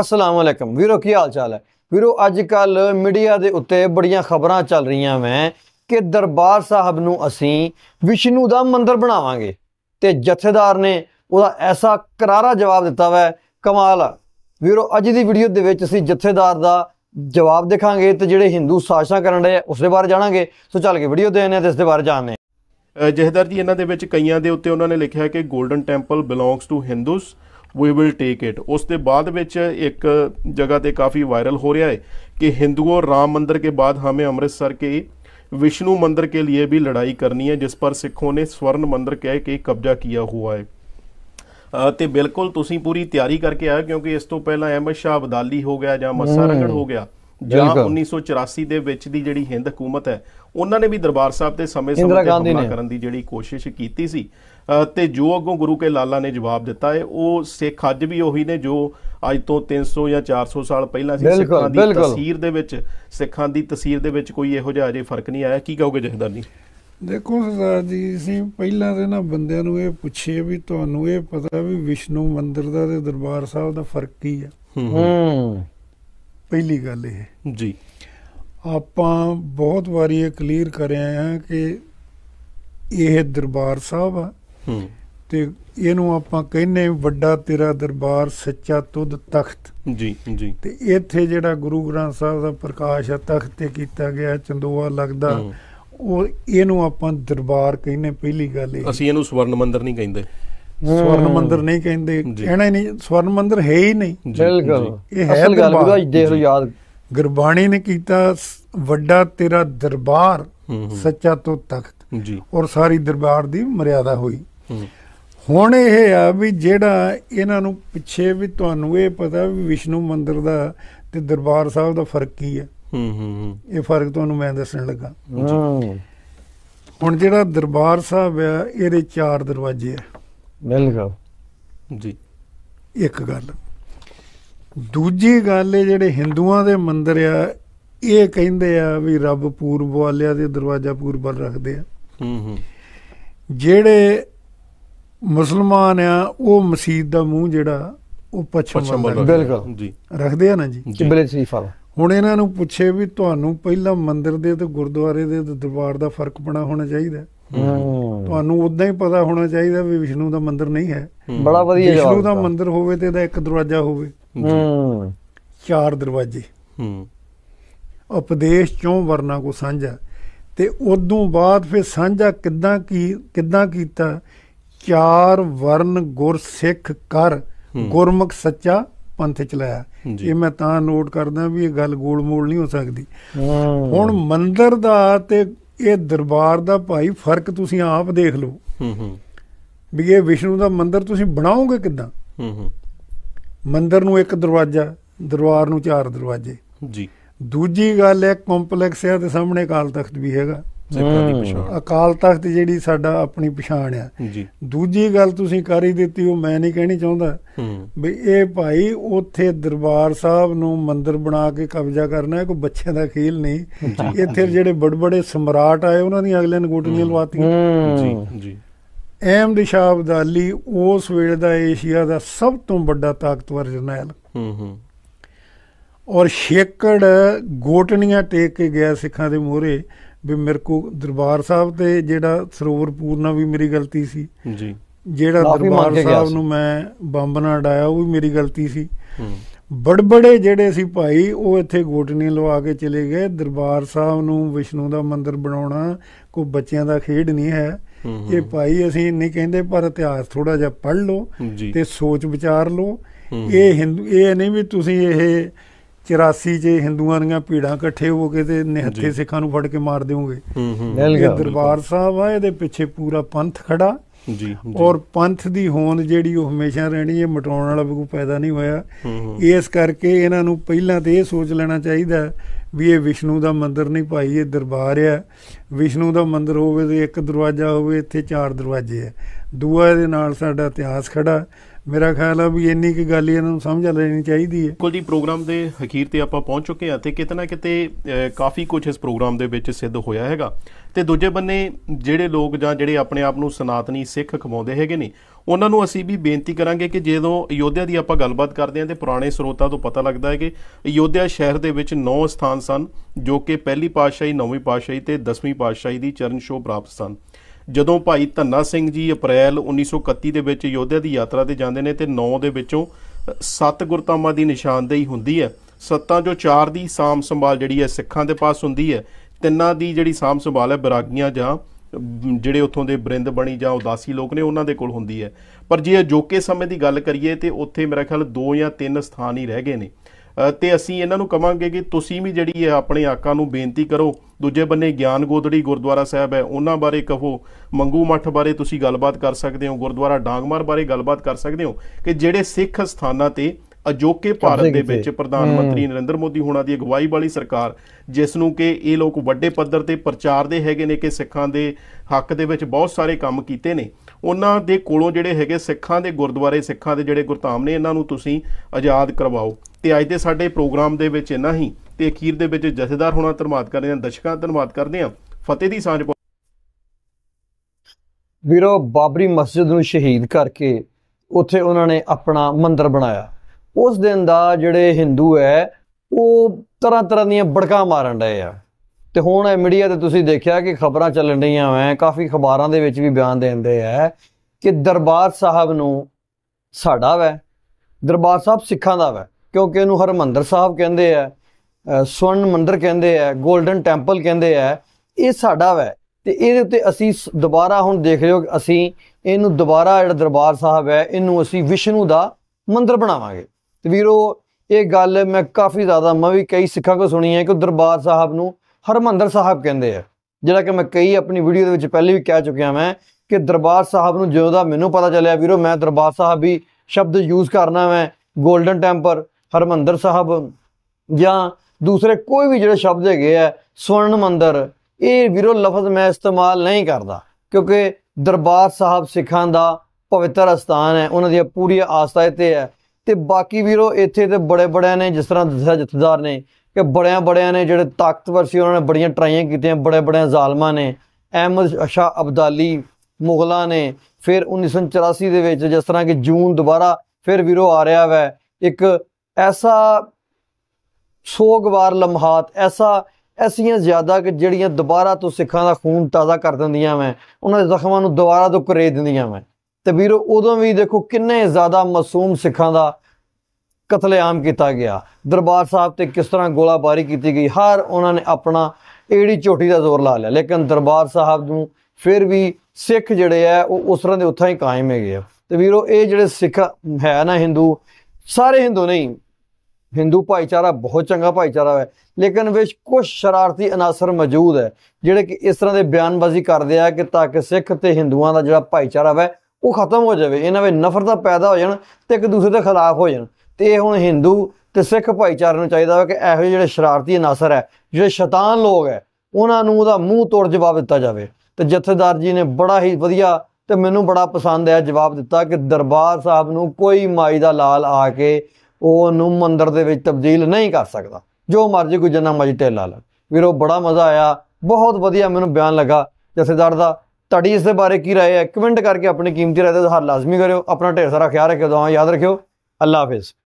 ਅਸਲਾਮ ਅਲੈਕਮ ਵੀਰੋ ਕੀ ਹਾਲ ਚਾਲ ਹੈ ਵੀਰੋ ਅੱਜ ਕੱਲ ਮੀਡੀਆ ਦੇ ਉੱਤੇ ਬੜੀਆਂ ਖਬਰਾਂ ਚੱਲ ਰਹੀਆਂ ਵੈਂ ਕਿ ਦਰਬਾਰ ਸਾਹਿਬ ਨੂੰ ਅਸੀਂ ਵਿਸ਼ਨੂ ਦਾ ਮੰਦਿਰ ਬਣਾਵਾਂਗੇ ਤੇ ਜਥੇਦਾਰ ਨੇ ਉਹਦਾ ਐਸਾ ਕਰਾਰਾ ਜਵਾਬ ਦਿੱਤਾ ਵੈ ਕਮਾਲ ਵੀਰੋ ਅੱਜ ਦੀ ਵੀਡੀਓ ਦੇ ਵਿੱਚ ਅਸੀਂ ਜਥੇਦਾਰ ਦਾ ਜਵਾਬ ਦੇਖਾਂਗੇ ਤੇ ਜਿਹੜੇ ਹਿੰਦੂ ਸਾਸ਼ਾ ਕਰਨ ਰਹੇ ਉਸ ਦੇ ਬਾਰੇ ਜਾਣਾਂਗੇ ਸੋ ਚੱਲ ਕੇ ਵੀਡੀਓ ਦੇ ਆਨੇ ਤੇ ਇਸ ਦੇ ਬਾਰੇ ਜਾਣਨੇ ਜਥੇਦਾਰ ਜੀ ਇਹਨਾਂ ਦੇ ਵਿੱਚ ਕਈਆਂ ਦੇ ਉੱਤੇ ਉਹਨਾਂ ਨੇ ਲਿਖਿਆ ਕਿ Golden Temple belongs to Hindus we will take it ਉਸ ਦੇ ਬਾਅਦ ਵਿੱਚ ਇੱਕ ਜਗ੍ਹਾ ਤੇ ਕਾਫੀ ਵਾਇਰਲ ਹੋ ਰਿਹਾ ਹੈ ਕਿ ਹਿੰਦੂਓ ਰਾਮ ਮੰਦਿਰ ਕੇ ਬਾਅਦ ਹਮੇ ਅੰਮ੍ਰਿਤਸਰ ਕੇ ਵਿਸ਼ਨੂ ਮੰਦਿਰ ਕੇ ਲਈ ਵੀ ਲੜਾਈ ਕਰਨੀ ਹੈ ਜਿਸ ਪਰ ਸਿੱਖੋ ਨੇ ਸਵਰਨ ਮੰਦਿਰ ਕਹਿ ਕੇ ਕਬਜ਼ਾ ਕੀਤਾ ਹੋਇਆ ਹੈ ਤੇ ਬਿਲਕੁਲ ਤੁਸੀਂ ਪੂਰੀ ਤਿਆਰੀ ਕਰਕੇ ਆਇਆ ਕਿਉਂਕਿ ਇਸ ਤੋਂ ਪਹਿਲਾਂ ਅਹਿਮਦ ਸ਼ਾਹ ਅਬਦਾਲੀ ਹੋ ਗਿਆ ਜਾਂ ਮੱਸਾ ਰਗੜ ਹੋ ਗਿਆ ਜਾਂ 1984 ਦੇ ਵਿੱਚ ਦੀ ਜਿਹੜੀ ਹਿੰਦ ਹਕੂਮਤ ਹੈ ਉਹਨਾਂ ਨੇ ਵੀ ਦਰਬਾਰ ਸਾਹਿਬ ਤੇ ਸਮੇਂ-ਸਮੇਂ ਤੇ ਹਮਲਾ ਕਰਨ ਦੀ ਜਿਹੜੀ ਕੋਸ਼ਿਸ਼ ਕੀਤੀ ਸੀ ਤੇ ਜੋ ਅੱਗੋਂ ਗੁਰੂ ਕੇ ਲਾਲਾ ਨੇ ਜਵਾਬ ਦਿੱਤਾ ਹੈ ਉਹ ਸਿੱਖ ਅੱਜ ਵੀ ਉਹੀ ਨੇ ਜੋ ਅੱਜ ਤੋਂ 300 ਜਾਂ 400 ਸਾਲ ਪਹਿਲਾਂ ਸੀ ਸਿੱਖਾਂ ਦੀ ਤਸਵੀਰ ਦੇ ਵਿੱਚ ਸਿੱਖਾਂ ਦੀ ਤਸਵੀਰ ਦੇ ਵਿੱਚ ਕੋਈ ਇਹੋ ਜਿਹਾ ਅਜੇ ਫਰਕ ਨਹੀਂ ਆਇਆ ਕੀ ਕਹੋਗੇ ਜਹਦਾਨੀ ਦੇਖੋ ਸਰਦਾਰ ਜੀ ਅਸੀਂ ਪਹਿਲਾਂ ਤੇ ਨਾ ਬੰਦਿਆਂ ਨੂੰ ਇਹ ਪੁੱਛੇ ਵੀ ਤੁਹਾਨੂੰ ਇਹ ਪਤਾ ਵੀ ਵਿਸ਼ਨੂੰ ਮੰਦਿਰ ਦਾ ਤੇ ਦਰਬਾਰ ਸਾਹਿਬ ਦਾ ਫਰਕ ਕੀ ਹੈ ਹੂੰ ਪਹਿਲੀ ਗੱਲ ਇਹ ਜੀ ਆਪਾਂ ਬਹੁਤ ਵਾਰੀ ਇਹ ਕਲੀਅਰ ਕਰਿਆ ਆ ਕਿ ਇਹ ਦਰਬਾਰ ਸਾਹਿਬ ਆ ਹੂੰ ਤੇ ਇਹਨੂੰ ਆਪਾਂ ਕਹਿੰਨੇ ਵੱਡਾ ਤੇਰਾ ਦਰਬਾਰ ਸੱਚਾ ਤੁਧ ਤਖਤ ਜੀ ਜੀ ਤੇ ਇੱਥੇ ਜਿਹੜਾ ਗੁਰੂ ਗ੍ਰੰਥ ਸਾਹਿਬ ਦਾ ਪ੍ਰਕਾਸ਼ ਹੈ ਤਖਤ ਤੇ ਕੀਤਾ ਗਿਆ ਚੰਦੋਆ ਲੱਗਦਾ ਉਹ ਇਹਨੂੰ ਆਪਾਂ ਦਰਬਾਰ ਕਹਿੰਨੇ ਪਹਿਲੀ ਗੱਲ ਇਹ ਅਸੀਂ ਇਹਨੂੰ ਸਵਰਨ ਮੰਦਰ ਨਹੀਂ ਕਹਿੰਦੇ ਸਵਰਨ ਮੰਦਰ ਨਹੀਂ ਕਹਿੰਦੇ ਕਹਿਣਾ ਹੀ ਨਹੀਂ ਸਵਰਨ ਮੰਦਰ ਹੈ ਹੀ ਨਹੀਂ ਬਿਲਕੁਲ ਇਹ ਹੈ ਅਸਲ ਗੱਲ ਵੀ ਦੇਖ ਲਓ ਯਾਦ ਗੁਰਬਾਣੀ ਨੇ ਕੀਤਾ ਵੱਡਾ ਤੇਰਾ ਦਰਬਾਰ ਸੱਚਾ ਤੋਂ ਤਖਤ ਜੀ ਔਰ ਸਾਰੀ ਦਰਬਾਰ ਦੀ ਮਰਿਆਦਾ ਹੋਈ ਹੁਣ ਇਹ ਆ ਵੀ ਜਿਹੜਾ ਇਹਨਾਂ ਨੂੰ ਪਿੱਛੇ ਵੀ ਤੁਹਾਨੂੰ ਇਹ ਪਤਾ ਵੀ ਵਿਸ਼ਨੂੰ ਮੰਦਿਰ ਦਾ ਤੇ ਦਰਬਾਰ ਸਾਹਿਬ ਦਾ ਫਰਕ ਕੀ ਹੈ ਹੂੰ ਹੂੰ ਇਹ ਫਰਕ ਤੁਹਾਨੂੰ ਮੈਂ ਦੱਸਣ ਲੱਗਾ ਹੁਣ ਜਿਹੜਾ ਦਰਬਾਰ ਸਾਹਿਬ ਆ ਇਹਦੇ ਚਾਰ ਦਰਵਾਜ਼ੇ ਆ ਬਿਲਕੁਲ ਜੀ ਇੱਕ ਗੱਲ ਦੂਜੀ ਗੱਲ ਇਹ ਜਿਹੜੇ ਹਿੰਦੂਆਂ ਦੇ ਮੰਦਿਰ ਆ ਇਹ ਕਹਿੰਦੇ ਆ ਵੀ ਰੱਬ ਪੂਰਬ ਵਾਲਿਆਂ ਦੇ ਦਰਵਾਜ਼ਾ ਪੂਰਬਰ ਰੱਖਦੇ ਆ ਹੂੰ ਹੂੰ ਜਿਹੜੇ ਮੁਸਲਮਾਨ ਆ ਉਹ ਮਸਜਿਦ ਦਾ ਮੂੰਹ ਜਿਹੜਾ ਉਹ ਪੱਛਮ ਵੱਲ ਬਿਲਕੁਲ ਜੀ ਰੱਖਦੇ ਆ ਨਾ ਜੀ ਕਿਬਲੇ ਸ਼ਰੀਫ ਵਾਲਾ ਹੁਣ ਇਹਨਾਂ ਨੂੰ ਪੁੱਛੇ ਵੀ ਤੁਹਾਨੂੰ ਪਹਿਲਾਂ ਮੰਦਿਰ ਦੇ ਤੇ ਗੁਰਦੁਆਰੇ ਦੇ ਤੇ ਦਰਬਾਰ ਦਾ ਫਰਕ ਪਣਾ ਹੋਣਾ ਚਾਹੀਦਾ ਤੁਹਾਨੂੰ ਉਦਾਂ ਹੀ ਪਤਾ ਹੋਣਾ ਚਾਹੀਦਾ ਵੀ ਵਿਸ਼ਨੂੰ ਦਾ ਮੰਦਿਰ ਨਹੀਂ ਹੈ ਬੜਾ ਵਧੀਆ ਜਵਾਬ ਵਿਸ਼ਨੂੰ ਦਾ ਮੰਦਿਰ ਹੋਵੇ ਤੇ ਇਹਦਾ ਇੱਕ ਦਰਵਾਜ਼ਾ ਹੋਵੇ ਹੂੰ ਚਾਰ ਦਰਵਾਜ਼ੇ ਹੂੰ ਉਪਦੇਸ਼ ਚੋਂ ਵਰਨਾ ਕੋ ਸਾਂਝਾ ਤੇ ਉਦੋਂ ਬਾਅਦ ਫਿਰ ਸਾਂਝਾ ਕਿੱਦਾਂ ਕੀ ਕਿੱਦਾਂ ਕੀਤਾ ਚਾਰ ਵਰਨ ਗੁਰ ਸਿੱਖ ਕਰ ਗੁਰਮੁਖ ਸੱਚਾ ਪੰਥ ਚ ਲਾਇਆ ਇਹ ਮੈਂ ਤਾਂ ਨੋਟ ਕਰਦਾ ਵੀ ਇਹ ਗੱਲ ਗੋਲਮੋਲ ਨਹੀਂ ਹੋ ਸਕਦੀ ਹੁਣ ਮੰਦਰ ਦਾ ਤੇ ਇਹ ਦਰਬਾਰ ਦਾ ਭਾਈ ਫਰਕ ਤੁਸੀਂ ਆਪ ਦੇਖ ਲਓ ਹੂੰ ਹੂੰ ਵੀ ਇਹ ਵਿਸ਼ਨੂੰ ਦਾ ਮੰਦਰ ਤੁਸੀਂ ਬਣਾਓਗੇ ਕਿਦਾਂ ਹੂੰ ਹੂੰ ਮੰਦਰ ਨੂੰ ਇੱਕ ਦਰਵਾਜ਼ਾ ਦਰਬਾਰ ਨੂੰ ਚਾਰ ਦਰਵਾਜ਼ੇ ਜੀ ਦੂਜੀ ਗੱਲ ਹੈ ਕੰਪਲੈਕਸ ਹੈ ਤੇ ਸਾਹਮਣੇ ਕਾਲ ਤਖਤ ਵੀ ਹੈਗਾ ਅਕਾਲ ਤਖਤ ਜਿਹੜੀ ਸਾਡਾ ਆਪਣੀ ਪਛਾਣ ਆ ਦੂਜੀ ਗੱਲ ਤੁਸੀਂ ਕਰ ਹੀ ਦਿੱਤੀ ਉਹ ਮੈਂ ਨਹੀਂ ਕਹਿਣੀ ਚਾਹੁੰਦਾ ਵੀ ਇਹ ਭਾਈ ਉੱਥੇ ਦਰਬਾਰ ਸਾਹਿਬ ਨੂੰ ਮੰਦਿਰ ਬਣਾ ਕੇ ਕਬਜ਼ਾ ਕਰਨਾ ਕੋਈ ਬੱਚੇ ਦਾ ਖੇਲ ਨਹੀਂ ਇੱਥੇ ਜਿਹੜੇ ਵੱਡੇ ਸਮਰਾਟ ਆਏ ਉਹਨਾਂ ਦੀ ਅਗਲੇ ਨਗੋਟੀਆਂ ਲਵਾਤੀਆਂ ਜੀ ਜੀ ਐਮ ਦੀ ਅਬਦਾਲੀ ਉਸ ਵੇਲੇ ਦਾ ਏਸ਼ੀਆ ਦਾ ਸਭ ਤੋਂ ਵੱਡਾ ਤਾਕਤਵਰ ਜਰਨੈਲ ਹੂੰ ਹੂੰ ਔਰ ਛੇਕੜ ਗੋਟਣੀਆਂ ਟੇਕ ਕੇ ਗਿਆ ਸਿੱਖਾਂ ਦੇ ਮੋਹਰੇ ਵੀ ਮੇਰੇ ਕੋ ਦਰਬਾਰ ਸਾਹਿਬ ਤੇ ਜਿਹੜਾ ਸਰੋਵਰ ਪੂਰਨਾ ਵੀ ਮੇਰੀ ਗਲਤੀ ਸੀ ਜੀ ਜਿਹੜਾ ਦਰਬਾਰ ਸਾਹਿਬ ਨੂੰ ਮੈਂ ਬੰਬ ਨਾਲ ਡਾਇਆ ਉਹ ਵੀ ਮੇਰੀ ਗਲਤੀ ਸੀ ਬੜਬੜੇ ਜਿਹੜੇ ਸੀ ਭਾਈ ਉਹ ਇੱਥੇ ਗੋਟਣੀ ਲਵਾ ਕੇ ਚਲੇ ਗਏ ਦਰਬਾਰ ਸਾਹਿਬ ਨੂੰ ਵਿਸ਼ਨੂੰ ਦਾ ਮੰਦਿਰ ਬਣਾਉਣਾ ਕੋਈ ਬੱਚਿਆਂ ਦਾ ਖੇਡ ਨਹੀਂ ਹੈ ਇਹ ਭਾਈ ਅਸੀਂ ਨਹੀਂ ਕਹਿੰਦੇ ਪਰ ਇਤਿਹਾਸ ਥੋੜਾ ਜਿਹਾ ਪੜ੍ਹ ਲਓ ਤੇ ਸੋਚ ਵਿਚਾਰ ਲਓ ਇਹ ਹਿੰਦੂ ਇਹ ਨਹੀਂ ਵੀ ਤੁਸੀਂ ਇਹ 84 'ਚ ਹਿੰਦੂਆਂ ਦੀਆਂ ਭੀੜਾਂ ਇਕੱਠੇ ਹੋ ਕੇ ਤੇ ਨਿਹੱਥੇ ਸਿੱਖਾਂ ਨੂੰ ਫੜ ਕੇ ਮਾਰ ਹੂੰ ਹੂੰ ਦਰਬਾਰ ਸਾਹਿਬ ਆ ਇਹਦੇ ਪਿੱਛੇ ਪੂਰਾ ਪੰਥ ਖੜਾ ਜੀ ਔਰ ਪੰਥ ਦੀ ਹੋਂਦ ਜਿਹੜੀ ਉਹ ਹਮੇਸ਼ਾ ਰਹਿਣੀ ਹੈ ਮਟਾਉਣ ਵਾਲਾ ਕੋਈ ਪੈਦਾ ਨਹੀਂ ਹੋਇਆ ਇਸ ਕਰਕੇ ਇਹਨਾਂ ਨੂੰ ਪਹਿਲਾਂ ਤੇ ਇਹ ਸੋਚ ਲੈਣਾ ਚਾਹੀਦਾ ਵੀ ਇਹ ਵਿਸ਼ਨੂੰ ਦਾ ਮੰਦਿਰ ਨਹੀਂ ਭਾਈ ਇਹ ਦਰਬਾਰ ਆ ਵਿਸ਼ਨੂੰ ਦਾ ਮੰਦਿਰ ਹੋਵੇ ਤੇ ਇੱਕ ਦਰਵਾਜ਼ਾ ਹੋਵੇ ਇੱਥੇ ਚਾਰ ਦਰਵਾਜ਼ੇ ਆ ਦੂਆ ਦੇ ਨਾਲ ਸਾਡਾ ਇਤਿਹਾਸ ਖੜਾ ਮੇਰਾ ਖਿਆਲ ਆ ਵੀ ਇੰਨੀ ਕਿ ਗੱਲ ਇਹਨਾਂ ਨੂੰ ਸਮਝ ਲੈਣੀ ਚਾਹੀਦੀ ਹੈ ਬਿਲਕੁਲ ਜੀ ਪ੍ਰੋਗਰਾਮ ਦੇ ਅਖੀਰ ਤੇ ਆਪਾਂ ਪਹੁੰਚ ਚੁੱਕੇ ਹਾਂ ਤੇ ਕਿਤਨਾ ਕਿਤੇ ਕਾਫੀ ਕੁਝ ਇਸ ਪ੍ਰੋਗਰਾਮ ਦੇ ਵਿੱਚ ਸਿੱਧ ਹੋਇਆ ਹੈਗਾ ਤੇ ਦੂਜੇ ਬੰਨੇ ਜਿਹੜੇ ਲੋਕ ਜਾਂ ਜਿਹੜੇ ਆਪਣੇ ਆਪ ਨੂੰ ਸਨਾਤਨੀ ਸਿੱਖ ਖਵਾਉਂਦੇ ਹੈਗੇ ਨੇ ਉਹਨਾਂ ਨੂੰ ਅਸੀਂ ਵੀ ਬੇਨਤੀ ਕਰਾਂਗੇ ਕਿ ਜਦੋਂ ਅਯੋਧਿਆ ਦੀ ਆਪਾਂ ਗੱਲਬਾਤ ਕਰਦੇ ਹਾਂ ਤੇ ਪੁਰਾਣੇ ਸਰੋਤਾਂ ਤੋਂ ਪਤਾ ਲੱਗਦਾ ਹੈ ਕਿ ਅਯੋਧਿਆ ਸ਼ਹਿਰ ਦੇ ਵਿੱਚ 9 ਸਥਾਨ ਸਨ ਜੋ ਕਿ ਪਹਿਲੀ ਪਾਤਸ਼ਾਹੀ ਨੌਵੀਂ ਪਾਤਸ਼ਾਹੀ ਤੇ 10ਵੀਂ ਪਾਤਸ਼ਾਹੀ ਦੀ ਚਰਨ ਛੋਹ ਪ੍ਰਾਪਤ ਸਨ ਜਦੋਂ ਭਾਈ ਧੰਨਾ ਸਿੰਘ ਜੀ ਅਪ੍ਰੈਲ 1931 ਦੇ ਵਿੱਚ ਯੋਧਿਆ ਦੀ ਯਾਤਰਾ ਤੇ ਜਾਂਦੇ ਨੇ ਤੇ 9 ਦੇ ਵਿੱਚੋਂ ਸੱਤ ਗੁਰਤਾਮਾ ਦੀ ਨਿਸ਼ਾਨਦੇਹੀ ਹੁੰਦੀ ਹੈ ਸੱਤਾਂ ਜੋ ਚਾਰ ਦੀ ਸਾਮ ਸੰਭਾਲ ਜਿਹੜੀ ਹੈ ਸਿੱਖਾਂ ਦੇ ਪਾਸ ਹੁੰਦੀ ਹੈ ਤਿੰਨਾਂ ਦੀ ਜਿਹੜੀ ਸਾਮ ਸੰਭਾਲ ਹੈ ਬਰਾਗੀਆਂ ਜਾਂ ਜਿਹੜੇ ਉੱਥੋਂ ਦੇ ਬ੍ਰਿੰਦ ਬਣੀ ਜਾਂ ਉਦਾਸੀ ਲੋਕ ਨੇ ਉਹਨਾਂ ਦੇ ਕੋਲ ਹੁੰਦੀ ਹੈ ਪਰ ਜੇ ਅਜੋਕੇ ਸਮੇਂ ਦੀ ਗੱਲ ਕਰੀਏ ਤੇ ਉੱਥੇ ਮੇਰਾ ਖਿਆਲ ਦੋ ਜਾਂ ਤਿੰਨ ਸਥਾਨ ਹੀ ਰਹਿ ਗਏ ਨੇ ਤੇ ਅਸੀਂ ਇਹਨਾਂ ਨੂੰ ਕਵਾਂਗੇ ਕਿ ਤੁਸੀਂ ਵੀ ਜਿਹੜੀ ਹੈ ਆਪਣੇ ਆਕਾ ਨੂੰ ਬੇਨਤੀ ਕਰੋ ਦੂਜੇ ਬੰਨੇ ਗਿਆਨ ਗੋਦੜੀ ਗੁਰਦੁਆਰਾ ਸਾਹਿਬ ਹੈ ਉਹਨਾਂ ਬਾਰੇ ਕਹੋ ਮੰਗੂ ਮੱਠ ਬਾਰੇ ਤੁਸੀਂ ਗੱਲਬਾਤ ਕਰ ਸਕਦੇ ਹੋ ਗੁਰਦੁਆਰਾ ਡਾਂਗਮਾਰ ਬਾਰੇ ਗੱਲਬਾਤ ਕਰ ਸਕਦੇ ਹੋ ਕਿ ਜਿਹੜੇ ਸਿੱਖ ਸਥਾਨਾਂ ਤੇ ਅਜੋਕੇ ਭਾਰਤ ਦੇ ਵਿੱਚ ਪ੍ਰਧਾਨ ਮੰਤਰੀ ਨਰਿੰਦਰ ਮੋਦੀ ਹੋਣਾ ਦੀ ਅਗਵਾਈ ਵਾਲੀ ਸਰਕਾਰ ਜਿਸ ਨੂੰ ਕਿ ਇਹ ਲੋਕ ਵੱਡੇ ਪੱਧਰ ਤੇ ਪ੍ਰਚਾਰ ਦੇ ਹੈਗੇ ਨੇ ਕਿ ਸਿੱਖਾਂ ਦੇ ਹੱਕ ਦੇ ਵਿੱਚ ਬਹੁਤ ਸਾਰੇ ਕੰਮ ਕੀਤੇ ਨੇ ਉਹਨਾਂ ਦੇ ਕੋਲੋਂ ਜਿਹੜੇ ਹੈਗੇ ਸਿੱਖਾਂ ਦੇ ਗੁਰਦੁਆਰੇ ਸਿੱਖਾਂ ਦੇ ਜਿਹੜੇ ਗੁਰਤਾਮ ਨੇ ਇਹਨਾਂ ਨੂੰ ਤੁਸੀਂ ਆਜ਼ਾਦ ਕਰਵਾਓ ਤੇ ਅੱਜ ਦੇ ਸਾਡੇ ਪ੍ਰੋਗਰਾਮ ਦੇ ਵਿੱਚ ਇਹਨਾਂ ਹੀ ਤੇ ਅਖੀਰ ਦੇ ਵਿੱਚ ਜਥੇਦਾਰ ਹੋਣਾ ਧੰਨਵਾਦ ਕਰਦੇ ਹਾਂ ਦਸ਼ਕਾਂ ਧੰਨਵਾਦ ਕਰਦੇ ਹਾਂ ਫਤਿਹ ਦੀ ਸਾਂਝ ਵੀਰੋ ਬਾਬਰੀ ਮਸਜਿਦ ਨੂੰ ਸ਼ਹੀਦ ਕਰਕੇ ਉੱਥੇ ਉਹਨਾਂ ਨੇ ਆਪਣਾ ਮੰਦਿਰ ਬਣਾਇਆ ਉਸ ਦਿਨ ਦਾ ਜਿਹੜੇ ਹਿੰਦੂ ਹੈ ਉਹ ਤਰ੍ਹਾਂ ਤਰ੍ਹਾਂ ਦੀਆਂ ਬੜਕਾਂ ਮਾਰਨ ਰਹੇ ਆ ਤੇ ਹੁਣ ਇਹ ਮੀਡੀਆ ਤੇ ਤੁਸੀਂ ਦੇਖਿਆ ਕਿ ਖਬਰਾਂ ਚੱਲਣ ਰਹੀਆਂ ਐ ਕਾਫੀ ਖਬਰਾਂ ਦੇ ਵਿੱਚ ਵੀ ਬਿਆਨ ਦਿੰਦੇ ਐ ਕਿ ਦਰਬਾਰ ਸਾਹਿਬ ਨੂੰ ਸਾਡਾ ਵੈ ਦਰਬਾਰ ਸਾਹਿਬ ਸਿੱਖਾਂ ਦਾ ਵੈ ਕਿਉਂਕਿ ਇਹਨੂੰ ਹਰਮੰਦਰ ਸਾਹਿਬ ਕਹਿੰਦੇ ਐ ਸਵਰਨ ਮੰਦਰ ਕਹਿੰਦੇ ਐ 골ਡਨ ਟੈਂਪਲ ਕਹਿੰਦੇ ਐ ਇਹ ਸਾਡਾ ਵੈ ਤੇ ਇਹਦੇ ਉੱਤੇ ਅਸੀਂ ਦੁਬਾਰਾ ਹੁਣ ਦੇਖ ਰਹੇ ਹੋ ਅਸੀਂ ਇਹਨੂੰ ਦੁਬਾਰਾ ਜਿਹੜਾ ਦਰਬਾਰ ਸਾਹਿਬ ਹੈ ਇਹਨੂੰ ਅਸੀਂ ਵਿਸ਼ਨੂੰ ਦਾ ਮੰਦਰ ਬਣਾਵਾਂਗੇ ਤੇ ਵੀਰੋ ਇਹ ਗੱਲ ਮੈਂ ਕਾਫੀ ਜ਼ਿਆਦਾ ਮੈਂ ਵੀ ਕਈ ਸਿੱਖਾਂ ਕੋ ਸੁਣੀ ਹੈ ਕਿ ਦਰਬਾਰ ਸਾਹਿਬ ਨੂੰ ਹਰਮੰਦਰ ਸਾਹਿਬ ਕਹਿੰਦੇ ਆ ਜਿਹੜਾ ਕਿ ਮੈਂ ਕਈ ਆਪਣੀ ਵੀਡੀਓ ਦੇ ਵਿੱਚ ਪਹਿਲੇ ਵੀ ਕਹਿ ਚੁੱਕਿਆ ਮੈਂ ਕਿ ਦਰਬਾਰ ਸਾਹਿਬ ਨੂੰ ਜਦੋਂ ਦਾ ਮੈਨੂੰ ਪਤਾ ਚੱਲਿਆ ਵੀਰੋ ਮੈਂ ਦਰਬਾਰ ਸਾਹਿਬ ਵੀ ਸ਼ਬਦ ਯੂਜ਼ ਕਰਨਾ ਮੈਂ 골ਡਨ ਟੈਂਪਰ ਹਰਮੰਦਰ ਸਾਹਿਬ ਜਾਂ ਦੂਸਰੇ ਕੋਈ ਵੀ ਜਿਹੜੇ ਸ਼ਬਦ ਹੈਗੇ ਆ ਸਵਰਨ ਮੰਦਰ ਇਹ ਵੀਰੋ ਲਫ਼ਜ਼ ਮੈਂ ਇਸਤੇਮਾਲ ਨਹੀਂ ਕਰਦਾ ਕਿਉਂਕਿ ਦਰਬਾਰ ਸਾਹਿਬ ਸਿੱਖਾਂ ਦਾ ਪਵਿੱਤਰ ਅਸਥਾਨ ਹੈ ਉਹਨਾਂ ਦੀ ਪੂਰੀ ਆਸਥਾ ਇੱਥੇ ਹੈ ਤੇ ਬਾਕੀ ਵੀਰੋ ਇੱਥੇ ਤੇ ਬੜੇ ਬੜਿਆਂ ਨੇ ਜਿਸ ਤਰ੍ਹਾਂ ਜਥੇਦਾਰ ਨੇ ਕਿ ਬੜਿਆਂ ਬੜਿਆਂ ਨੇ ਜਿਹੜੇ ਤਾਕਤਵਰ ਸੀ ਉਹਨਾਂ ਨੇ ਬੜੀਆਂ ਟਰਾਈਆਂ ਕੀਤੀਆਂ ਬੜੇ ਬੜੇ ਜ਼ਾਲਮਾਂ ਨੇ ਅਹਿਮਦ ਸ਼ਾ ਅਬਦਾਲੀ ਮੁਗਲਾਂ ਨੇ ਫਿਰ 1984 ਦੇ ਵਿੱਚ ਜਿਸ ਤਰ੍ਹਾਂ ਕਿ ਜੂਨ ਦੁਬਾਰਾ ਫਿਰ ਵੀਰੋ ਆ ਰਿਹਾ ਵੈ ਇੱਕ ਐਸਾ ਸੋਗਵਾਰ ਲਮਹਾਤ ਐਸਾ ਐਸੀਆਂ ਜ਼ਿਆਦਾ ਕਿ ਜਿਹੜੀਆਂ ਦੁਬਾਰਾ ਤੋਂ ਸਿੱਖਾਂ ਦਾ ਖੂਨ ਤਾਜ਼ਾ ਕਰ ਦਿੰਦੀਆਂ ਮੈਂ ਉਹਨਾਂ ਦੇ ਜ਼ਖਮਾਂ ਨੂੰ ਦੁਬਾਰਾ ਤੋਂ ਕਰੇ ਦਿੰਦੀਆਂ ਮੈਂ ਤੇ ਵੀਰੋ ਉਦੋਂ ਵੀ ਦੇਖੋ ਕਿੰਨੇ ਜ਼ਿਆਦਾ ਮਾਸੂਮ ਸਿੱਖਾਂ ਦਾ ਕਤਲੇਆਮ ਕੀਤਾ ਗਿਆ ਦਰਬਾਰ ਸਾਹਿਬ ਤੇ ਕਿਸ ਤਰ੍ਹਾਂ ਗੋਲਾਬਾਰੀ ਕੀਤੀ ਗਈ ਹਰ ਉਹਨਾਂ ਨੇ ਆਪਣਾ ਏੜੀ ਝੋਟੀ ਦਾ ਜ਼ੋਰ ਲਾ ਲਿਆ ਲੇਕਿਨ ਦਰਬਾਰ ਸਾਹਿਬ ਨੂੰ ਫਿਰ ਵੀ ਸਿੱਖ ਜਿਹੜੇ ਆ ਉਹ ਉਸ ਤਰ੍ਹਾਂ ਦੇ ਉੱਥਾਂ ਹੀ ਕਾਇਮ ਹੈਗੇ ਆ ਤੇ ਵੀਰੋ ਇਹ ਜਿਹੜੇ ਸਿੱਖ ਹੈ ਨਾ ਹਿੰਦੂ ਸਾਰੇ ਹਿੰਦੂ ਨਹੀਂ ਹਿੰਦੂ ਭਾਈਚਾਰਾ ਬਹੁਤ ਚੰਗਾ ਭਾਈਚਾਰਾ ਹੈ ਲੇਕਿਨ ਵਿੱਚ ਕੁਝ ਸ਼ਰਾਰਤੀ ਅਨਾਸਰ ਮੌਜੂਦ ਹੈ ਜਿਹੜੇ ਕਿ ਇਸ ਤਰ੍ਹਾਂ ਦੇ ਬਿਆਨਬਾਜ਼ੀ ਕਰਦੇ ਆ ਕਿ ਤਾਂ ਕਿ ਸਿੱਖ ਤੇ ਹਿੰਦੂਆਂ ਦਾ ਜਿਹੜਾ ਭਾਈਚਾਰਾ ਹੈ ਉਹ ਖਤਮ ਹੋ ਜਾਵੇ ਇਹਨਾਂ ਵਿੱਚ ਨਫ਼ਰਤਾਂ ਪੈਦਾ ਹੋ ਜਾਣ ਤੇ ਇੱਕ ਦੂਸਰੇ ਦੇ ਖਿਲਾਫ ਹੋ ਜਾਣ ਤੇ ਹੁਣ ਹਿੰਦੂ ਤੇ ਸਿੱਖ ਭਾਈਚਾਰੇ ਨੂੰ ਚਾਹੀਦਾ ਹੈ ਕਿ ਇਹੋ ਜਿਹੜੇ ਸ਼ਰਾਰਤੀ ਅਨਾਸਰ ਹੈ ਜਿਹੜੇ ਸ਼ੈਤਾਨ ਲੋਕ ਹੈ ਉਹਨਾਂ ਨੂੰ ਉਹਦਾ ਮੂੰਹ ਤੋੜ ਜਵਾਬ ਦਿੱਤਾ ਜਾਵੇ ਤੇ ਜਥੇਦਾਰ ਜੀ ਨੇ ਬੜਾ ਹੀ ਵਧੀਆ ਤੇ ਮੈਨੂੰ ਬੜਾ ਪਸੰਦ ਆਇਆ ਜਵਾਬ ਦਿੱਤਾ ਕਿ ਦਰਬਾਰ ਸਾਹਿਬ ਨੂੰ ਕੋਈ ਮਾਈ ਦਾ ਲਾਲ ਆ ਕੇ ਉਹ ਨੂੰ ਮੰਦਰ ਦੇ ਵਿੱਚ ਤਬਦੀਲ ਨਹੀਂ ਕਰ ਸਕਦਾ ਜੋ ਮਰਜ਼ੀ ਕੋਈ ਜਨਾ ਟੇ ਲਾਲ ਲਾ ਵੀਰੋ ਬੜਾ ਮਜ਼ਾ ਆਇਆ ਬਹੁਤ ਵਧੀਆ ਮੈਨੂੰ ਬਿਆਨ ਲੱਗਾ ਜਥੇਦਾਰ ਦਾ ਤੁਹਾਡੀ ਇਸ ਦੇ ਬਾਰੇ ਕੀ رائے ਹੈ ਕਮੈਂਟ ਕਰਕੇ ਆਪਣੀ ਕੀਮਤੀ رائے ਦਾ ਹਰ ਲਾਜ਼ਮੀ ਕਰਿਓ ਆਪਣਾ ਢੇਰ ਸਾਰਾ ਖਿਆਲ ਰੱਖਿਓ ਦੁਆ ਯਾਦ ਰੱਖਿਓ ਅੱਲਾ ਹਾਫਿਜ਼